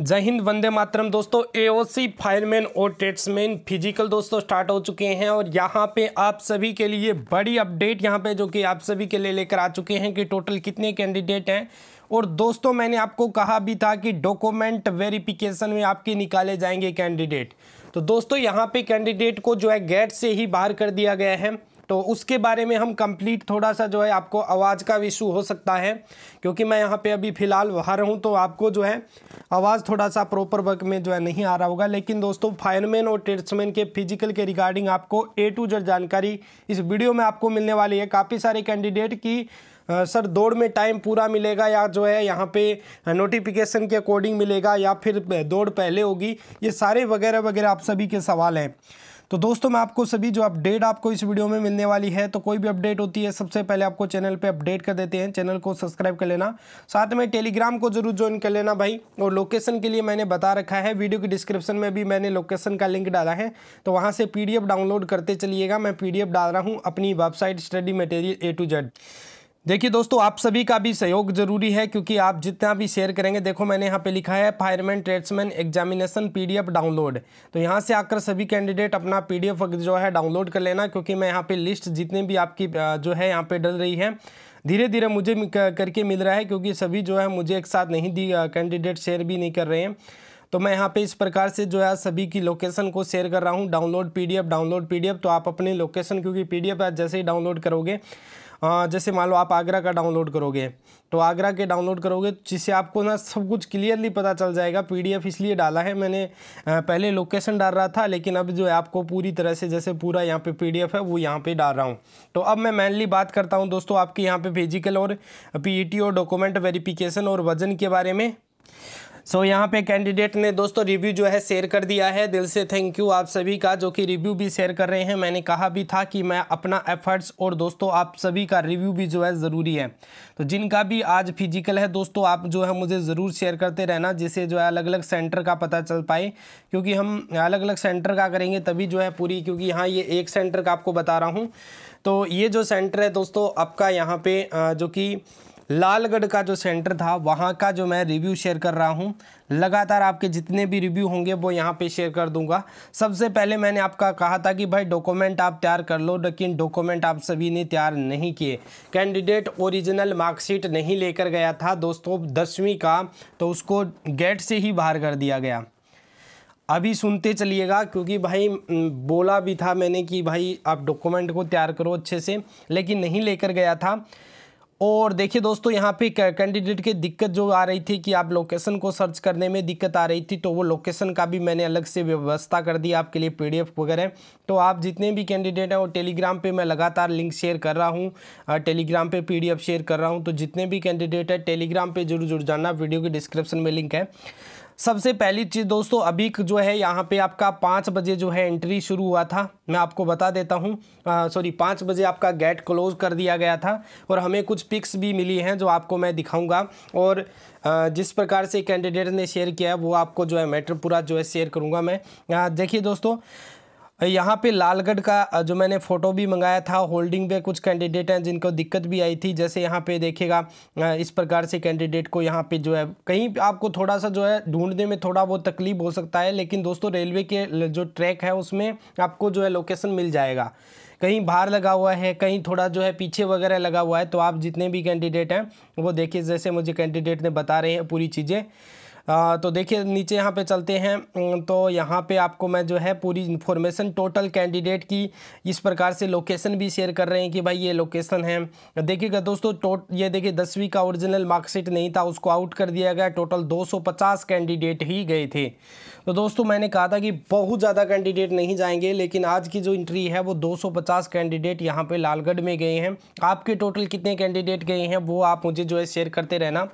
जय हिंद वंदे मातरम दोस्तों एओसी फायरमैन और ट्रेड्समैन फिजिकल दोस्तों स्टार्ट हो चुके हैं और यहाँ पे आप सभी के लिए बड़ी अपडेट यहाँ पे जो कि आप सभी के लिए लेकर आ चुके हैं कि टोटल कितने कैंडिडेट हैं और दोस्तों मैंने आपको कहा भी था कि डॉक्यूमेंट वेरिफिकेशन में आपके निकाले जाएंगे कैंडिडेट तो दोस्तों यहाँ पर कैंडिडेट को जो है गेट से ही बाहर कर दिया गया है तो उसके बारे में हम कंप्लीट थोड़ा सा जो है आपको आवाज़ का भी इशू हो सकता है क्योंकि मैं यहाँ पे अभी फ़िलहाल बाहर हूँ तो आपको जो है आवाज़ थोड़ा सा प्रॉपर वर्क में जो है नहीं आ रहा होगा लेकिन दोस्तों फायरमैन और ट्रेड्समैन के फिजिकल के रिगार्डिंग आपको ए टू जेड जानकारी इस वीडियो में आपको मिलने वाली है काफ़ी सारे कैंडिडेट की सर दौड़ में टाइम पूरा मिलेगा या जो है यहाँ पे नोटिफिकेशन के अकॉर्डिंग मिलेगा या फिर दौड़ पहले होगी ये सारे वगैरह वगैरह आप सभी के सवाल हैं तो दोस्तों मैं आपको सभी जो अपडेट आपको इस वीडियो में मिलने वाली है तो कोई भी अपडेट होती है सबसे पहले आपको चैनल पर अपडेट कर देते हैं चैनल को सब्सक्राइब कर लेना साथ में टेलीग्राम को जरूर ज्वाइन कर लेना भाई और लोकेशन के लिए मैंने बता रखा है वीडियो के डिस्क्रिप्शन में भी मैंने लोकेशन का लिंक डाला है तो वहाँ से पी डाउनलोड करते चलिएगा मैं पी डाल रहा हूँ अपनी website study material A to Z देखिए दोस्तों आप सभी का भी सहयोग जरूरी है क्योंकि आप जितना भी शेयर करेंगे देखो मैंने यहाँ पे लिखा है fireman tradesman examination PDF download तो यहाँ से आकर सभी कैंडिडेट अपना पीडीएफ जो है डाउनलोड कर लेना क्योंकि मैं यहाँ पे लिस्ट जितने भी आपकी जो है यहाँ पे डल रही है धीरे धीरे मुझे करके मिल रहा है क्योंकि सभी जो है मुझे एक साथ नहीं दी कैंडिडेट शेयर भी नहीं कर रहे हैं तो मैं यहाँ पे इस प्रकार से जो है सभी की लोकेशन को शेयर कर रहा हूँ डाउनलोड पीडीएफ डाउनलोड पीडीएफ तो आप अपनी लोकेशन क्योंकि पीडीएफ जैसे ही डाउनलोड करोगे जैसे मान लो आप आगरा का डाउनलोड करोगे तो आगरा के डाउनलोड करोगे जिससे आपको ना सब कुछ क्लियरली पता चल जाएगा पीडीएफ इसलिए डाला है मैंने पहले लोकेशन डाल रहा था लेकिन अब जो है आपको पूरी तरह से जैसे पूरा यहाँ पे पीडीएफ है वो यहाँ पे डाल रहा हूँ तो अब मैं मेनली बात करता हूँ दोस्तों आपके यहाँ पे फिजिकल और पी और डॉक्यूमेंट वेरीफिकेशन और वजन के बारे में सो so, यहाँ पे कैंडिडेट ने दोस्तों रिव्यू जो है शेयर कर दिया है दिल से थैंक यू आप सभी का जो कि रिव्यू भी शेयर कर रहे हैं मैंने कहा भी था कि मैं अपना एफर्ट्स और दोस्तों आप सभी का रिव्यू भी जो है ज़रूरी है तो जिनका भी आज फिजिकल है दोस्तों आप जो है मुझे ज़रूर शेयर करते रहना जिससे जो है अलग अलग सेंटर का पता चल पाए क्योंकि हम अलग अलग सेंटर का करेंगे तभी जो है पूरी क्योंकि यहाँ ये एक सेंटर का आपको बता रहा हूँ तो ये जो सेंटर है दोस्तों आपका यहाँ पे जो कि लालगढ़ का जो सेंटर था वहाँ का जो मैं रिव्यू शेयर कर रहा हूँ लगातार आपके जितने भी रिव्यू होंगे वो यहाँ पे शेयर कर दूंगा सबसे पहले मैंने आपका कहा था कि भाई डॉक्यूमेंट आप तैयार कर लो लेकिन डॉक्यूमेंट आप सभी ने तैयार नहीं किए कैंडिडेट ओरिजिनल मार्कशीट नहीं लेकर गया था दोस्तों दसवीं का तो उसको गेट से ही बाहर कर दिया गया अभी सुनते चलिएगा क्योंकि भाई बोला भी था मैंने कि भाई आप डॉक्यूमेंट को तैयार करो अच्छे से लेकिन नहीं लेकर गया था और देखिए दोस्तों यहाँ पे कैंडिडेट के दिक्कत जो आ रही थी कि आप लोकेशन को सर्च करने में दिक्कत आ रही थी तो वो लोकेशन का भी मैंने अलग से व्यवस्था कर दी आपके लिए पीडीएफ वगैरह तो आप जितने भी कैंडिडेट हैं वो टेलीग्राम पे मैं लगातार लिंक शेयर कर रहा हूँ टेलीग्राम पे पीडीएफ शेयर कर रहा हूँ तो जितने भी कैंडिडेट है टेलीग्राम पर जरूर जुड़ जाना वीडियो के डिस्क्रिप्शन में लिंक है सबसे पहली चीज़ दोस्तों अभी जो है यहाँ पे आपका पाँच बजे जो है एंट्री शुरू हुआ था मैं आपको बता देता हूँ सॉरी पाँच बजे आपका गेट क्लोज कर दिया गया था और हमें कुछ पिक्स भी मिली हैं जो आपको मैं दिखाऊँगा और आ, जिस प्रकार से कैंडिडेट ने शेयर किया है वो आपको जो है मैटर पूरा जो है शेयर करूँगा मैं देखिए दोस्तों यहाँ पे लालगढ़ का जो मैंने फ़ोटो भी मंगाया था होल्डिंग पे कुछ कैंडिडेट हैं जिनको दिक्कत भी आई थी जैसे यहाँ पे देखिएगा इस प्रकार से कैंडिडेट को यहाँ पे जो है कहीं आपको थोड़ा सा जो है ढूंढने में थोड़ा बहुत तकलीफ हो सकता है लेकिन दोस्तों रेलवे के जो ट्रैक है उसमें आपको जो है लोकेशन मिल जाएगा कहीं बाहर लगा हुआ है कहीं थोड़ा जो है पीछे वगैरह लगा हुआ है तो आप जितने भी कैंडिडेट हैं वो देखिए जैसे मुझे कैंडिडेट ने बता रहे हैं पूरी चीज़ें तो देखिए नीचे यहाँ पे चलते हैं तो यहाँ पे आपको मैं जो है पूरी इन्फॉर्मेशन टोटल कैंडिडेट की इस प्रकार से लोकेशन भी शेयर कर रहे हैं कि भाई ये लोकेशन है देखिएगा दोस्तों टोट ये देखिए दसवीं का ओरिजिनल मार्कशीट नहीं था उसको आउट कर दिया गया टोटल 250 कैंडिडेट ही गए थे तो दोस्तों मैंने कहा था कि बहुत ज़्यादा कैंडिडेट नहीं जाएंगे लेकिन आज की जो इंट्री है वो दो कैंडिडेट यहाँ पर लालगढ़ में गए हैं आपके टोटल कितने कैंडिडेट गए हैं वो आप मुझे जो है शेयर करते रहना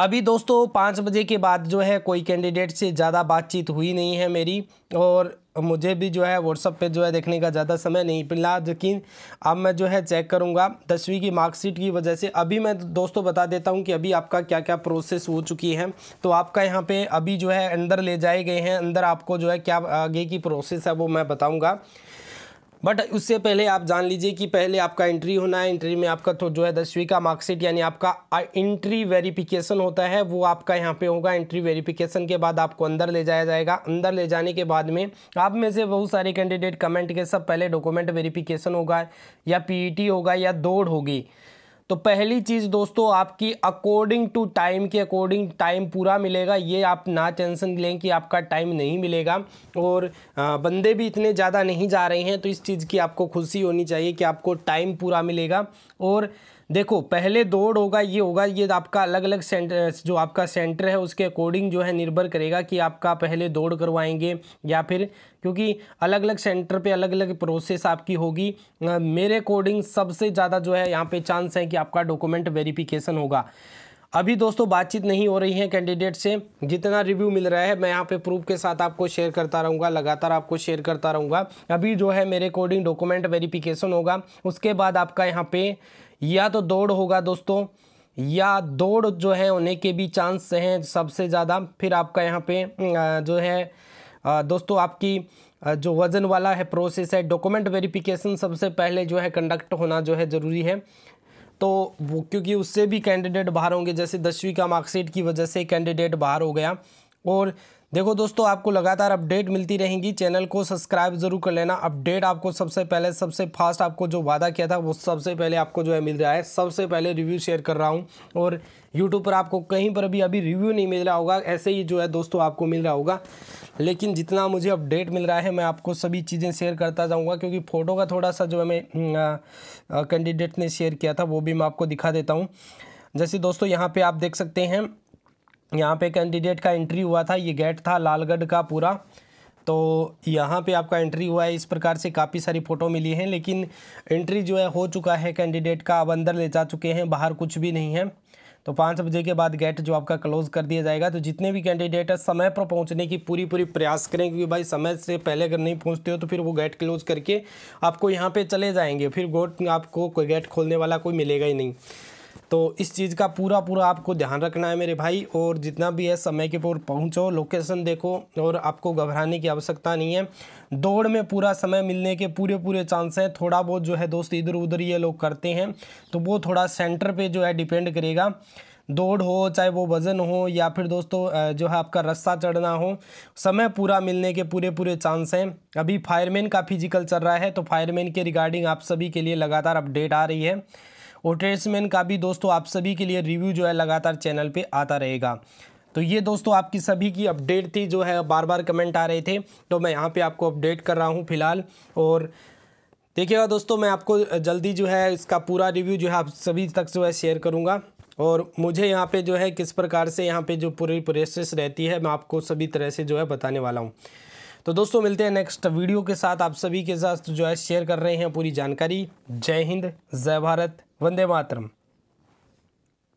अभी दोस्तों पाँच बजे के बाद जो है कोई कैंडिडेट से ज़्यादा बातचीत हुई नहीं है मेरी और मुझे भी जो है व्हाट्सअप पे जो है देखने का ज़्यादा समय नहीं मिला लेकिन अब मैं जो है चेक करूँगा दसवीं की मार्कशीट की वजह से अभी मैं दोस्तों बता देता हूँ कि अभी आपका क्या क्या प्रोसेस हो चुकी है तो आपका यहाँ पे अभी जो है अंदर ले जाए गए हैं अंदर आपको जो है क्या आगे की प्रोसेस है वो मैं बताऊँगा बट उससे पहले आप जान लीजिए कि पहले आपका एंट्री होना है एंट्री में आपका तो जो है दसवीं का मार्कशीट यानी आपका एंट्री वेरिफिकेशन होता है वो आपका यहाँ पे होगा एंट्री वेरिफिकेशन के बाद आपको अंदर ले जाया जाएगा अंदर ले जाने के बाद में आप में से बहुत सारे कैंडिडेट कमेंट के सब पहले डॉक्यूमेंट वेरीफिकेशन होगा या पी e होगा या दौड़ होगी तो पहली चीज़ दोस्तों आपकी अकॉर्डिंग टू टाइम के अकॉर्डिंग टाइम पूरा मिलेगा ये आप ना टेंशन लें कि आपका टाइम नहीं मिलेगा और बंदे भी इतने ज़्यादा नहीं जा रहे हैं तो इस चीज़ की आपको खुशी होनी चाहिए कि आपको टाइम पूरा मिलेगा और देखो पहले दौड़ होगा ये होगा ये आपका अलग अलग सेंटर जो आपका सेंटर है उसके अकॉर्डिंग जो है निर्भर करेगा कि आपका पहले दौड़ करवाएंगे या फिर क्योंकि अलग अलग सेंटर पे अलग अलग प्रोसेस आपकी होगी मेरे अकॉर्डिंग सबसे ज़्यादा जो है यहाँ पे चांस है कि आपका डॉक्यूमेंट वेरिफिकेशन होगा अभी दोस्तों बातचीत नहीं हो रही है कैंडिडेट से जितना रिव्यू मिल रहा है मैं यहाँ पे प्रूफ के साथ आपको शेयर करता रहूँगा लगातार आपको शेयर करता रहूँगा अभी जो है मेरे अकॉर्डिंग डॉक्यूमेंट वेरिफिकेशन होगा उसके बाद आपका यहाँ पे या तो दौड़ होगा दोस्तों या दौड़ जो है होने के भी चांस हैं सबसे ज़्यादा फिर आपका यहाँ पे जो है दोस्तों आपकी जो वज़न वाला है प्रोसेस है डॉक्यूमेंट वेरिफिकेशन सबसे पहले जो है कंडक्ट होना जो है ज़रूरी है तो वो क्योंकि उससे भी कैंडिडेट बाहर होंगे जैसे दसवीं का मार्कशीट की वजह से कैंडिडेट बाहर हो गया और देखो दोस्तों आपको लगातार अपडेट मिलती रहेंगी चैनल को सब्सक्राइब जरूर कर लेना अपडेट आपको सबसे पहले सबसे फास्ट आपको जो वादा किया था वो सबसे पहले आपको जो है मिल रहा है सबसे पहले रिव्यू शेयर कर रहा हूँ और यूट्यूब पर आपको कहीं पर भी अभी रिव्यू नहीं मिल रहा होगा ऐसे ही जो है दोस्तों आपको मिल रहा होगा लेकिन जितना मुझे अपडेट मिल रहा है मैं आपको सभी चीज़ें शेयर करता जाऊँगा क्योंकि फ़ोटो का थोड़ा सा जो है मैं हम्म, कैंडिडेट ने शेयर किया था वो भी मैं आपको दिखा देता हूँ जैसे दोस्तों यहाँ पर आप देख सकते हैं यहाँ पे कैंडिडेट का एंट्री हुआ था ये गेट था लालगढ़ का पूरा तो यहाँ पे आपका एंट्री हुआ है इस प्रकार से काफ़ी सारी फ़ोटो मिली हैं लेकिन एंट्री जो है हो चुका है कैंडिडेट का अब अंदर ले जा चुके हैं बाहर कुछ भी नहीं है तो पाँच बजे के बाद गेट जो आपका क्लोज़ कर दिया जाएगा तो जितने भी कैंडिडेट है समय पर पहुंचने की पूरी पूरी प्रयास करें क्योंकि भाई समय से पहले अगर नहीं पहुंचते हो तो फिर वो गेट क्लोज़ करके आपको यहाँ पे चले जाएंगे फिर गोट आपको कोई गेट खोलने वाला कोई मिलेगा ही नहीं तो इस चीज़ का पूरा पूरा आपको ध्यान रखना है मेरे भाई और जितना भी है समय के पूर्व पहुँचो लोकेशन देखो और आपको घबराने की आवश्यकता नहीं है दौड़ में पूरा समय मिलने के पूरे पूरे चांस हैं थोड़ा बहुत जो है दोस्त इधर उधर ये लोग करते हैं तो वो थोड़ा सेंटर पे जो है डिपेंड करेगा दौड़ हो चाहे वो वज़न हो या फिर दोस्तों जो है आपका रस्सा चढ़ना हो समय पूरा मिलने के पूरे पूरे चांस हैं अभी फायरमैन का फिजिकल चल रहा है तो फायरमैन के रिगार्डिंग आप सभी के लिए लगातार अपडेट आ रही है और ट्रेड्समैन का भी दोस्तों आप सभी के लिए रिव्यू जो है लगातार चैनल पर आता रहेगा तो ये दोस्तों आपकी सभी की अपडेट थी जो है बार बार कमेंट आ रहे थे तो मैं यहाँ पे आपको अपडेट कर रहा हूँ फिलहाल और देखिएगा दोस्तों मैं आपको जल्दी जो है इसका पूरा रिव्यू जो है आप सभी तक जो है शेयर करूँगा और मुझे यहाँ पे जो है किस प्रकार से यहाँ पे जो पूरी प्रोसेस रहती है मैं आपको सभी तरह से जो है बताने वाला हूँ तो दोस्तों मिलते हैं नेक्स्ट वीडियो के साथ आप सभी के साथ जो है शेयर कर रहे हैं पूरी जानकारी जय हिंद जय भारत वंदे मातरम